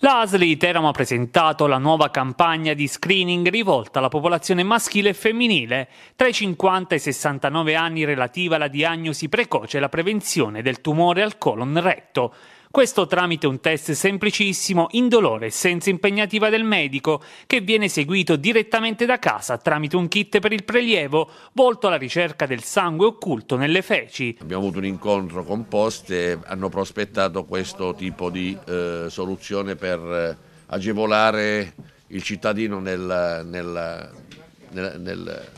La ASL Teramo ha presentato la nuova campagna di screening rivolta alla popolazione maschile e femminile tra i 50 e i 69 anni relativa alla diagnosi precoce e alla prevenzione del tumore al colon retto. Questo tramite un test semplicissimo, indolore e senza impegnativa del medico, che viene seguito direttamente da casa tramite un kit per il prelievo volto alla ricerca del sangue occulto nelle feci. Abbiamo avuto un incontro con Poste, hanno prospettato questo tipo di eh, soluzione per eh, agevolare il cittadino nel, nel, nel, nel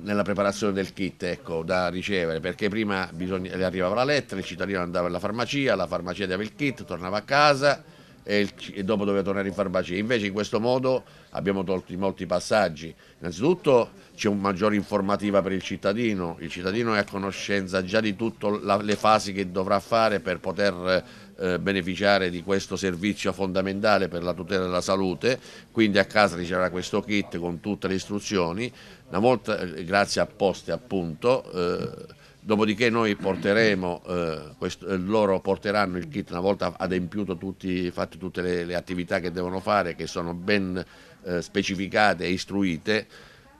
nella preparazione del kit ecco, da ricevere, perché prima bisogna, le arrivava la lettera, il cittadino andava alla farmacia, la farmacia dava il kit, tornava a casa, e, il, dopo doveva tornare in farmacia. Invece in questo modo abbiamo tolto molti passaggi. Innanzitutto c'è una maggiore informativa per il cittadino, il cittadino è a conoscenza già di tutte le fasi che dovrà fare per poter eh, beneficiare di questo servizio fondamentale per la tutela della salute, quindi a casa riceverà questo kit con tutte le istruzioni, una volta, eh, grazie a poste appunto, eh, Dopodiché noi porteremo, eh, questo, eh, loro porteranno il kit una volta adempiuto tutti, fatte tutte le, le, attività che devono fare, che sono ben eh, specificate e istruite,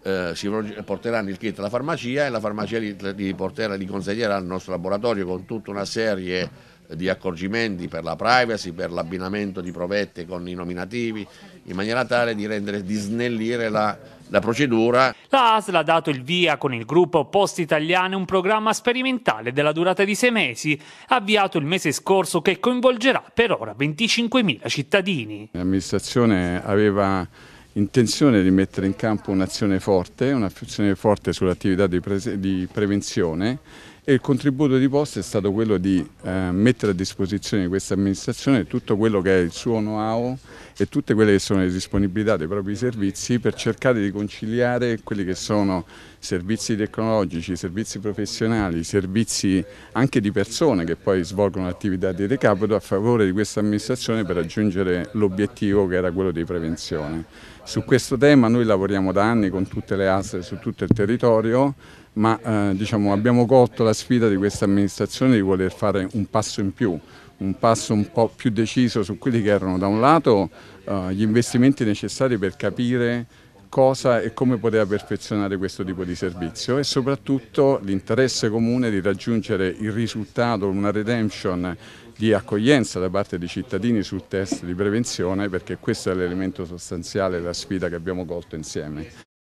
eh, si porteranno il kit alla farmacia e la farmacia li, li, porterà, li consegnerà al nostro laboratorio con tutta una serie di accorgimenti per la privacy, per l'abbinamento di provette con i nominativi, in maniera tale di, rendere, di snellire la, la procedura. La ASL ha dato il via con il gruppo Post Italiane un programma sperimentale della durata di sei mesi, avviato il mese scorso che coinvolgerà per ora 25.000 cittadini. L'amministrazione aveva intenzione di mettere in campo un'azione forte, un'azione forte sull'attività di, pre di prevenzione e il contributo di Poste è stato quello di eh, mettere a disposizione di questa amministrazione tutto quello che è il suo know-how e tutte quelle che sono le disponibilità dei propri servizi per cercare di conciliare quelli che sono servizi tecnologici, servizi professionali, servizi anche di persone che poi svolgono attività di recapito a favore di questa amministrazione per raggiungere l'obiettivo che era quello di prevenzione. Su questo tema noi lavoriamo da anni con tutte le ASE su tutto il territorio, ma eh, diciamo, abbiamo colto la sfida di questa amministrazione di voler fare un passo in più, un passo un po' più deciso su quelli che erano da un lato eh, gli investimenti necessari per capire cosa e come poteva perfezionare questo tipo di servizio e soprattutto l'interesse comune di raggiungere il risultato, una redemption di accoglienza da parte dei cittadini sul test di prevenzione perché questo è l'elemento sostanziale della sfida che abbiamo colto insieme.